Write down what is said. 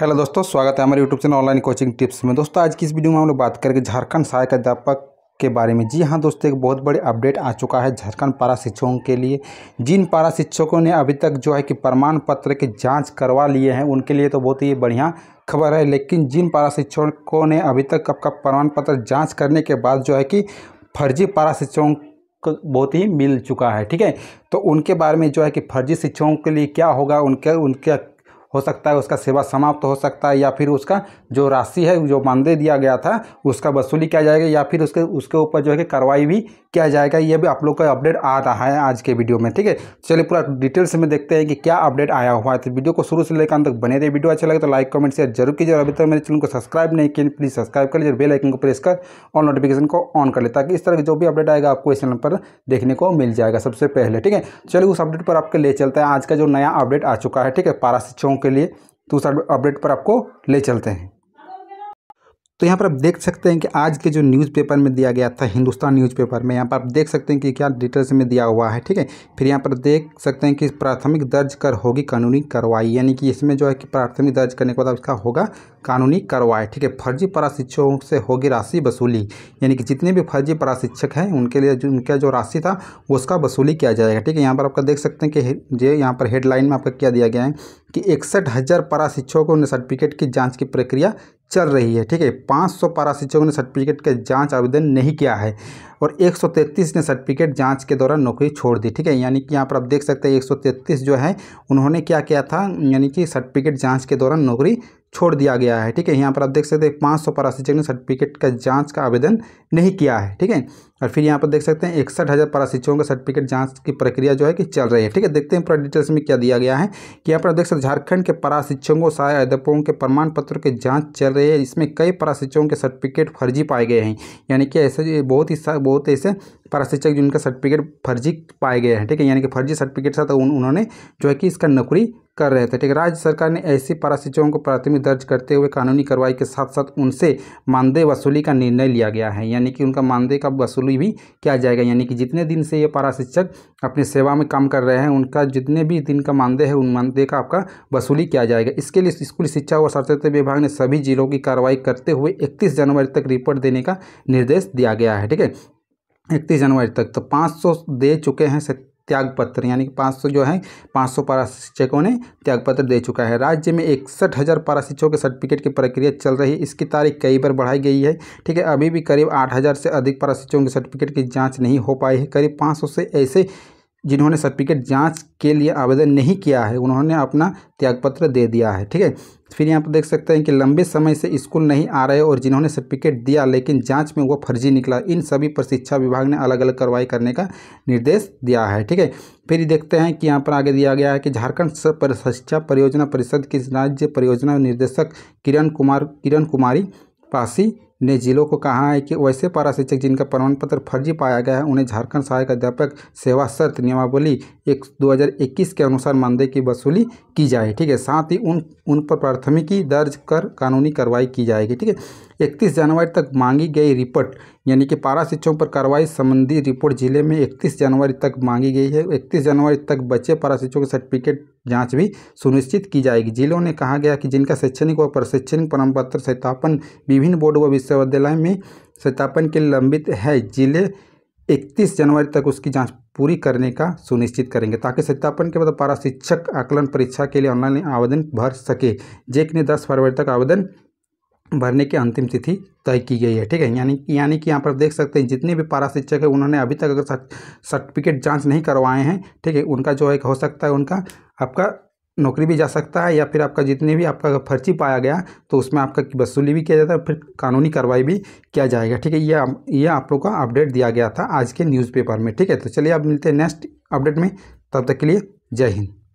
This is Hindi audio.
हेलो दोस्तों स्वागत है हमारे YouTube channel online coaching tips में दोस्तों आज की इस वीडियो में हम लोग बात करेंगे झारखंड सहायक अध्यापक के बारे में जी हाँ दोस्तों एक बहुत बड़ी अपडेट आ चुका है झारखंड पारा शिक्षकों के लिए जिन पारा शिक्षकों ने अभी तक जो है कि प्रमाण पत्र की जाँच करवा लिए हैं उनके लिए तो बहुत ही बढ़िया खबर है लेकिन जिन पारा शिक्षकों ने अभी तक आपका प्रमाण पत्र जाँच करने के बाद जो है कि फर्जी पारा शिक्षकों बहुत ही मिल चुका है ठीक है तो उनके बारे में जो है कि फर्जी शिक्षकों के लिए क्या होगा उनके उनके हो सकता है उसका सेवा समाप्त तो हो सकता है या फिर उसका जो राशि है जो मानदेय दिया गया था उसका वसूली किया जाएगा या फिर उसके उसके ऊपर जो है कि कार्रवाई भी किया जाएगा ये भी आप लोग का अपडेट आ रहा है आज के वीडियो में ठीक है चलिए पूरा डिटेल्स में देखते हैं कि क्या अपडेट आया हुआ है तो वीडियो को शुरू से लेकर अंत तक बने रहे वीडियो अच्छा लगे तो लाइक कमेंट शेयर जरूर कीजिए और अभी तक मेरे चैनल को सब्सक्राइब नहीं किया प्लीज़ सब्सक्राइब कर लीजिए बेल आइकन को प्रेस कर और नोटिफिकेशन को ऑन कर ले ताकि इस तरह की जो भी अपडेट आएगा आपको इस चैनल पर देखने को मिल जाएगा सबसे पहले ठीक है चलिए उस अपडेट पर आपके ले चलता है आज का जो नया अपडेट आ चुका है ठीक है पारा शिक्षकों के लिए तो उस अपडेट पर आपको ले चलते हैं तो यहाँ पर आप देख सकते हैं कि आज के जो न्यूज़पेपर में दिया गया था हिंदुस्तान न्यूज़पेपर में यहाँ पर आप देख सकते हैं कि क्या डिटेल्स में दिया हुआ है ठीक है फिर यहाँ पर देख सकते हैं कि प्राथमिक दर्ज कर होगी कानूनी कार्रवाई यानी कि इसमें जो है कि प्राथमिक दर्ज करने के बाद इसका होगा कानूनी कार्रवाई ठीक है फर्जी प्रशिक्षकों से होगी राशि वसूली यानी कि जितने भी फर्जी प्रशिक्षक हैं उनके लिए जो उनका जो राशि था उसका वसूली किया जाएगा ठीक है यहाँ पर आपका देख सकते हैं कि जो यहाँ पर हेडलाइन में आपका क्या दिया गया है कि इकसठ हज़ार प्रशिक्षकों ने सर्टिफिकेट की जाँच की प्रक्रिया चल रही है ठीक है 500 पारा शिक्षकों ने सर्टिफिकेट के जांच आवेदन नहीं किया है और 133 ने सर्टिफिकेट जांच के दौरान नौकरी छोड़ दी ठीक है यानी कि यहाँ पर आप देख सकते हैं 133 जो है उन्होंने क्या किया था यानी कि सर्टिफिकेट जांच के दौरान नौकरी छोड़ दिया गया है ठीक है यहाँ पर आप देख सकते हैं पाँच सौ पाराशिक्षक ने सर्टिफिकेट का जांच का आवेदन नहीं किया है ठीक है और फिर यहाँ पर देख सकते हैं इकसठ हज़ार पाराशिक्षकों का सर्टिफिकेट जांच की प्रक्रिया जो है कि चल रही है ठीक है देखते हैं पूरा डिटेल्स में क्या दिया गया है कि यहाँ पर आप देख सकते हैं झारखंड के पाराशिक्षकों सहाय अध्यापकों के प्रमाण पत्र की जाँच चल रही है इसमें कई पाराशिक्षकों के सर्टिफिकेट फर्जी पाए गए हैं यानी कि ऐसे बहुत ही बहुत ऐसे प्रशिक्षक जिनका सर्टिफिकेट फर्जी पाए गए हैं ठीक है यानी कि फर्जी सर्टिफिकेट था तो उन, उन्होंने जो है कि इसका नौकरी कर रहे थे ठीक है राज्य सरकार ने ऐसे प्रशिक्षकों को प्राथमिक दर्ज करते हुए कानूनी कार्रवाई के साथ साथ उनसे मानदेय वसूली का निर्णय लिया गया है यानी कि उनका मानदेय का वसूली भी किया जाएगा यानी कि जितने दिन से ये प्रशिक्षक अपनी सेवा में काम कर रहे हैं उनका जितने भी दिन का मानदेय है उन मानदेय का आपका वसूली किया जाएगा इसके लिए स्कूल शिक्षा और स्वास्थ्य विभाग ने सभी जिलों की कार्रवाई करते हुए इकतीस जनवरी तक रिपोर्ट देने का निर्देश दिया गया है ठीक है इकतीस जनवरी तक तो 500 दे चुके हैं त्याग पत्र यानी कि 500 जो है 500 पारा शिक्षकों ने त्याग पत्र दे चुका है राज्य में इकसठ हज़ार पारा शिक्षकों के सर्टिफिकेट की प्रक्रिया चल रही है इसकी तारीख कई बार बढ़ाई गई है ठीक है अभी भी करीब 8000 से अधिक पारा शिक्षकों के सर्टिफिकेट की जांच नहीं हो पाई है करीब 500 से ऐसे जिन्होंने सर्टिफिकेट जांच के लिए आवेदन नहीं किया है उन्होंने अपना त्यागपत्र दे दिया है ठीक है फिर यहाँ पर देख सकते हैं कि लंबे समय से स्कूल नहीं आ रहे और जिन्होंने सर्टिफिकेट दिया लेकिन जांच में वो फर्जी निकला इन सभी पर शिक्षा विभाग ने अलग अलग कार्रवाई करने का निर्देश दिया है ठीक है फिर देखते हैं कि यहाँ पर आगे दिया गया है कि झारखंड शिक्षा परियोजना परिषद की राज्य परियोजना निर्देशक किरण कुमार किरण कुमारी पासी ने जिलों को कहा है कि वैसे पारा शिक्षक जिनका प्रमाण पत्र फर्जी पाया गया है उन्हें झारखंड सहायक अध्यापक सेवा शर्त नियमावली एक इक्कीस के अनुसार मानदेय की वसूली की जाए ठीक है साथ ही उन उन पर प्राथमिकी दर्ज कर कानूनी कार्रवाई की जाएगी ठीक है इकतीस जनवरी तक मांगी गई रिपोर्ट यानी कि पारा शिक्षकों पर कार्रवाई संबंधी रिपोर्ट जिले में इकतीस जनवरी तक मांगी गई है इकतीस जनवरी तक बच्चे पारा शिक्षकों के सर्टिफिकेट जांच भी सुनिश्चित की जाएगी जिलों ने कहा गया कि जिनका शैक्षणिक व प्रशैक्षणिक प्रमाण पत्र सत्यापन विभिन्न बोर्ड व विश्वविद्यालय में सत्यापन के लंबित है जिले इकतीस जनवरी तक उसकी जाँच पूरी करने का सुनिश्चित करेंगे ताकि सत्यापन के बाद पारा शिक्षक आकलन परीक्षा के लिए ऑनलाइन आवेदन भर सके जेक ने 10 फरवरी तक आवेदन भरने की अंतिम तिथि तय की गई है ठीक है यानी यानी कि यहाँ पर देख सकते हैं जितने भी पारा शिक्षक है उन्होंने अभी तक अगर सर्टिफिकेट जांच नहीं करवाए हैं ठीक है उनका जो है हो सकता है उनका आपका नौकरी भी जा सकता है या फिर आपका जितने भी आपका अगर पाया गया तो उसमें आपका वसूली भी किया जाता है फिर कानूनी कार्रवाई भी किया जाएगा ठीक है ये ये आप लोग का अपडेट दिया गया था आज के न्यूज़पेपर में ठीक है तो चलिए आप मिलते हैं नेक्स्ट अपडेट में तब तक के लिए जय हिंद